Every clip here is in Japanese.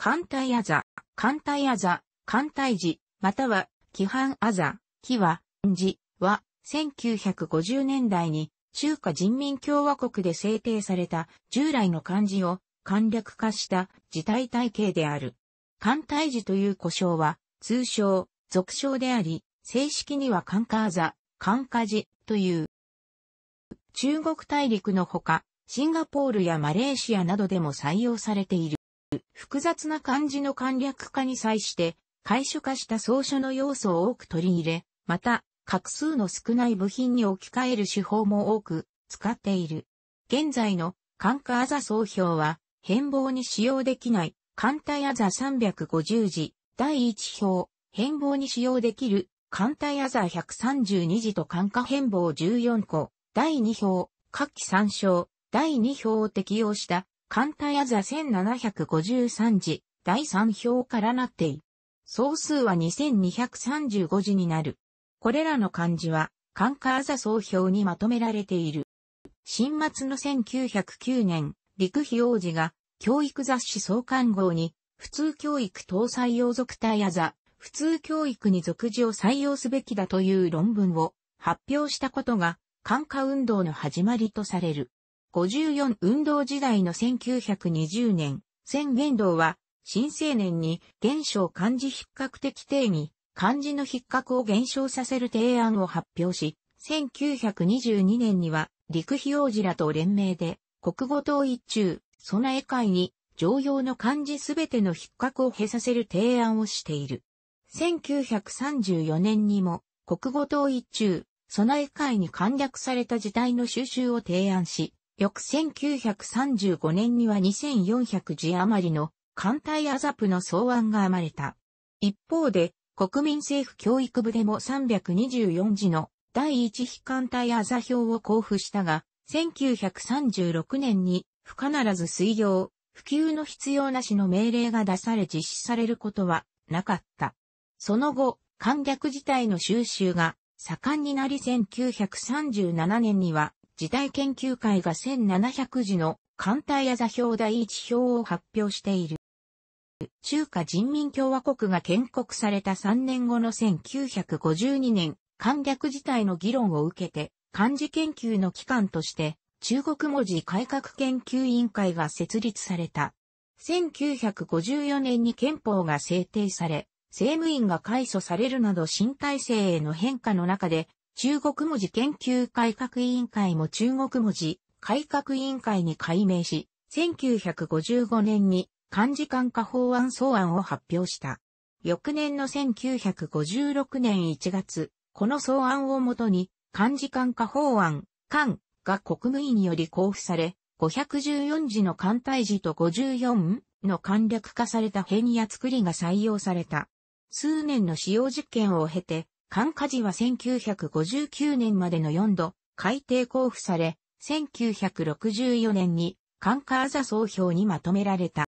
艦隊あざ、艦隊あざ、艦隊時、または、規範あざ、規は、字、は、1950年代に、中華人民共和国で制定された、従来の漢字を、簡略化した字体体系である。艦隊時という呼称は、通称、俗称であり、正式には艦下あざ、艦下字、という。中国大陸のほか、シンガポールやマレーシアなどでも採用されている。複雑な漢字の簡略化に際して、解書化した草書の要素を多く取り入れ、また、画数の少ない部品に置き換える手法も多く使っている。現在の漢化アザ総評は変貌に使用できない簡体アザ350字第1表変貌に使用できる簡体アザ132字と簡化変貌14個第2表下記参照第2表を適用した艦隊アザ1753次、第3表からなってい。総数は2235字になる。これらの漢字は、ンカアザ総表にまとめられている。新末の1909年、陸費王子が、教育雑誌総刊号に、普通教育搭載用属隊アザ、普通教育に属字を採用すべきだという論文を発表したことが、漢化運動の始まりとされる。54運動時代の1920年、千元道は、新青年に、現象漢字比較的定義、漢字の比較を減少させる提案を発表し、1922年には、陸費王子らと連名で、国語統一中、備え会に、常用の漢字すべての比較を経させる提案をしている。1934年にも、国語統一中、備え会に簡略された時代の収集を提案し、翌1935年には2400字余りの艦隊アザプの草案が編まれた。一方で、国民政府教育部でも324字の第一非艦隊アザ表を交付したが、1936年に、不必ず水曜、普及の必要なしの命令が出され実施されることはなかった。その後、観略自体の収集が盛んになり1937年には時代研究会が1700字の艦隊や座標第一表を発表している。中華人民共和国が建国された3年後の1952年、簡略自体の議論を受けて、漢字研究の機関として、中国文字改革研究委員会が設立された。1954年に憲法が制定され、政務員が改組されるなど新体制への変化の中で、中国文字研究改革委員会も中国文字改革委員会に改名し、1955年に漢字漢化法案草案を発表した。翌年の1956年1月、この草案をもとに漢字漢化法案、漢が国務委により交付され、514字の漢体字と54の簡略化された変や作りが採用された。数年の使用実験を経て、管下時は1959年までの4度、改定交付され、1964年に管下アザ総評にまとめられた。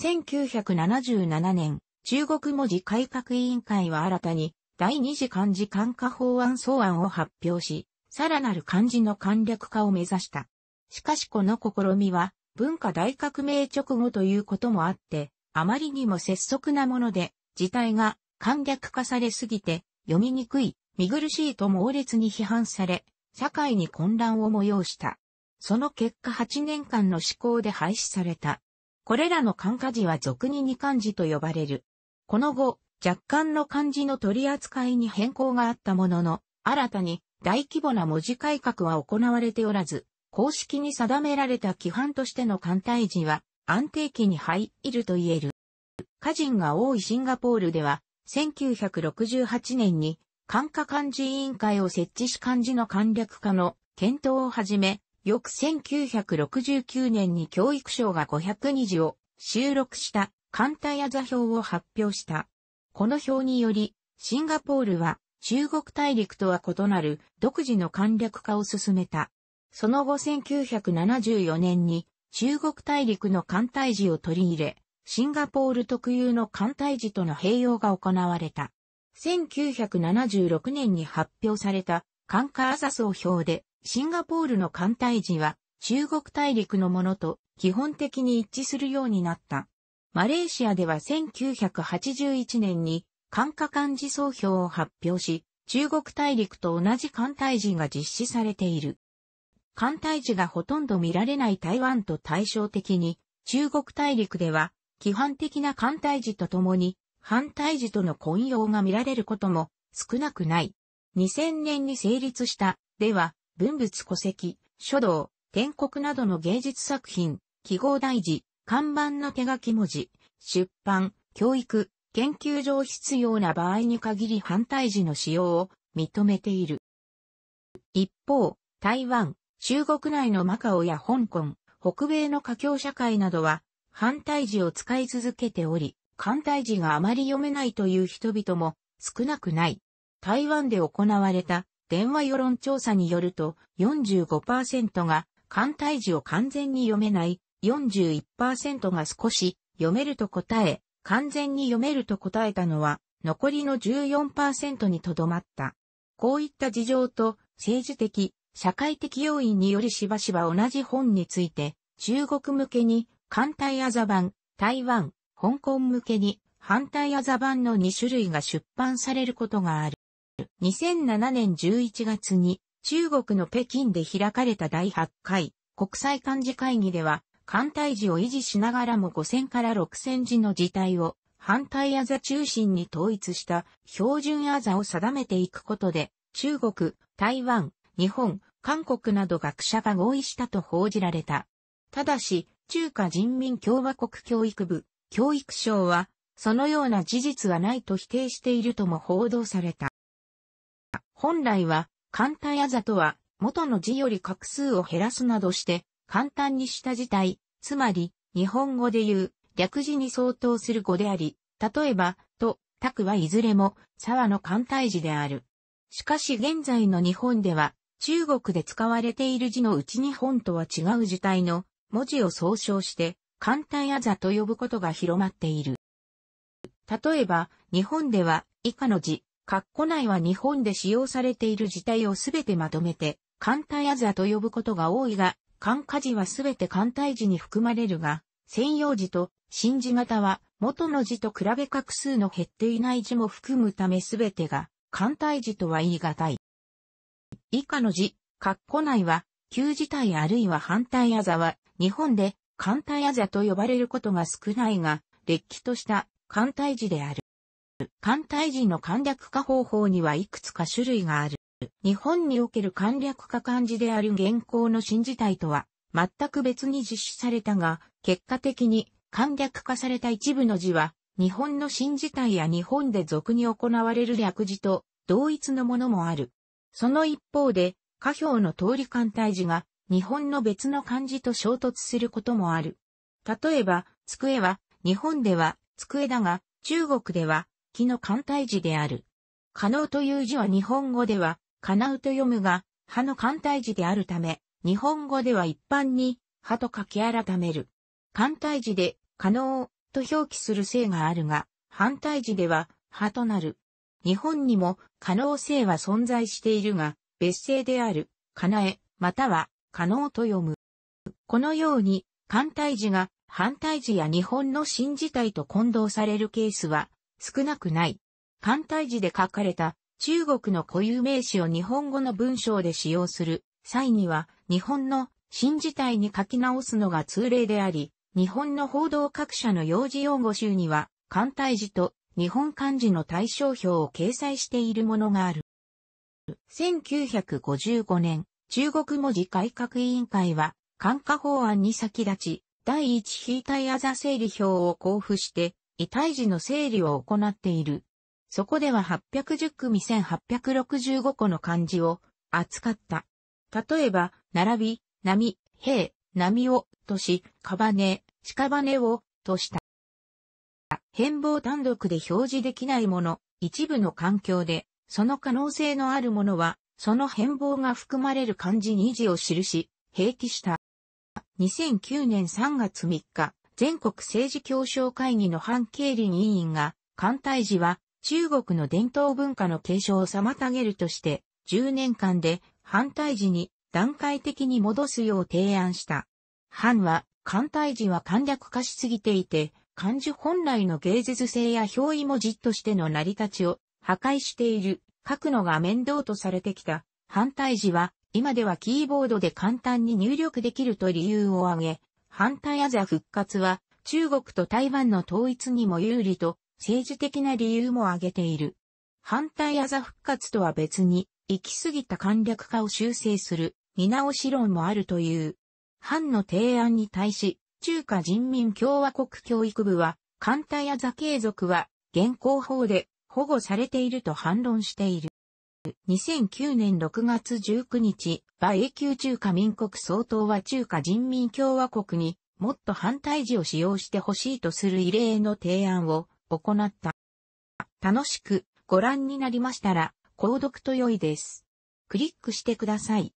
1977年、中国文字改革委員会は新たに第二次漢字管化法案草案を発表し、さらなる漢字の簡略化を目指した。しかしこの試みは文化大革命直後ということもあって、あまりにも拙速なもので、事態が簡略化されすぎて、読みにくい、見苦しいと猛烈に批判され、社会に混乱を催した。その結果8年間の施行で廃止された。これらの漢化字は俗に二漢字と呼ばれる。この後、若干の漢字の取り扱いに変更があったものの、新たに大規模な文字改革は行われておらず、公式に定められた規範としての漢体字は安定期に入ると言える。歌人が多いシンガポールでは、1968年に漢化漢字委員会を設置し漢字の簡略化の検討を始め、翌1969年に教育省が502字を収録した簡体あざ表を発表した。この表により、シンガポールは中国大陸とは異なる独自の簡略化を進めた。その後1974年に中国大陸の簡体字を取り入れ、シンガポール特有の艦隊時との併用が行われた。1976年に発表された艦艦ーザ総評で、シンガポールの艦隊時は中国大陸のものと基本的に一致するようになった。マレーシアでは1981年に艦下艦時総評を発表し、中国大陸と同じ艦隊時が実施されている。艦隊時がほとんど見られない台湾と対照的に、中国大陸では規範的な艦隊時とともに、反対時との混用が見られることも少なくない。2000年に成立した、では、文物戸籍、書道、天国などの芸術作品、記号大事、看板の手書き文字、出版、教育、研究上必要な場合に限り反対時の使用を認めている。一方、台湾、中国内のマカオや香港、北米の華僑社会などは簡体字を使い続けており、簡体字があまり読めないという人々も少なくない。台湾で行われた電話世論調査によると45%が簡体字を完全に読めない、41%が少し読めると答え、完全に読めると答えたのは残りの14%にとどまった。こういった事情と政治的、社会的要因によりしばしば同じ本について中国向けに艦隊アザ版、台湾、香港向けに、反対アザ版の2種類が出版されることがある。2007年11月に、中国の北京で開かれた第8回国際漢字会議では、艦隊字を維持しながらも5000から6000字の字体を、反対アザ中心に統一した標準アザを定めていくことで、中国、台湾、日本、韓国など学者が合意したと報じられた。ただし、中華人民共和国教育部、教育省は、そのような事実はないと否定しているとも報道された。本来は、簡単あざとは、元の字より画数を減らすなどして、簡単にした字体、つまり、日本語で言う、略字に相当する語であり、例えば、と、たくはいずれも、沢の簡体字である。しかし現在の日本では、中国で使われている字のうち日本とは違う字体の文字を総称して、簡単あざと呼ぶことが広まっている。例えば、日本では、以下の字、括弧内は日本で使用されている字体をすべてまとめて、簡単あざと呼ぶことが多いが、艦化字はすべて簡体字に含まれるが、専用字と新字型は元の字と比べ画数の減っていない字も含むためすべてが簡体字とは言い難い。以下の字、括弧内は旧自体あるいは反対あざは、日本で艦隊あざと呼ばれることが少ないが、れっきとした艦隊字である。艦隊字の簡略化方法にはいくつか種類がある。日本における簡略化漢字である現行の新字体とは、全く別に実施されたが、結果的に簡略化された一部の字は、日本の新字体や日本で俗に行われる略字と同一のものもある。その一方で、家表の通り艦隊字が日本の別の漢字と衝突することもある。例えば、机は日本では机だが中国では木の艦隊字である。可能という字は日本語ではかなうと読むが、葉の艦隊字であるため、日本語では一般に葉と書き改める。艦隊字で可能と表記する性があるが、反対字では葉となる。日本にも可能性は存在しているが、別姓である、かなえ、または、可能と読む。このように、反体字が反対字や日本の新字体と混同されるケースは少なくない。反体字で書かれた中国の固有名詞を日本語の文章で使用する際には日本の新字体に書き直すのが通例であり、日本の報道各社の用事用語集には、簡体字と日本漢字の対象表を掲載しているものがある。1955年、中国文字改革委員会は、管化法案に先立ち、第一非対アザ整理表を交付して、異体時の整理を行っている。そこでは810組1865個の漢字を扱った。例えば、並び、波、平、波を、とし、かばね、しかばねを、とした。変貌単独で表示できないもの、一部の環境でその可能性のあるものは、その変貌が含まれる漢字2字を記し、平記した。2009年3月3日、全国政治協商会議の反経理委員が、艦隊時は中国の伝統文化の継承を妨げるとして、10年間で反対時に段階的に戻すよう提案した。反は、艦隊時は簡略化しすぎていて、漢字本来の芸術性や表意文字としての成り立ちを破壊している、書くのが面倒とされてきた、反対字は、今ではキーボードで簡単に入力できると理由を挙げ、反対アザ復活は、中国と台湾の統一にも有利と、政治的な理由も挙げている。反対アザ復活とは別に、行き過ぎた簡略化を修正する、見直し論もあるという。藩の提案に対し、中華人民共和国教育部は、艦隊や座継続は、現行法で保護されていると反論している。2009年6月19日、馬英九中華民国総統は中華人民共和国にもっと反対時を使用してほしいとする異例の提案を行った。楽しくご覧になりましたら、購読と良いです。クリックしてください。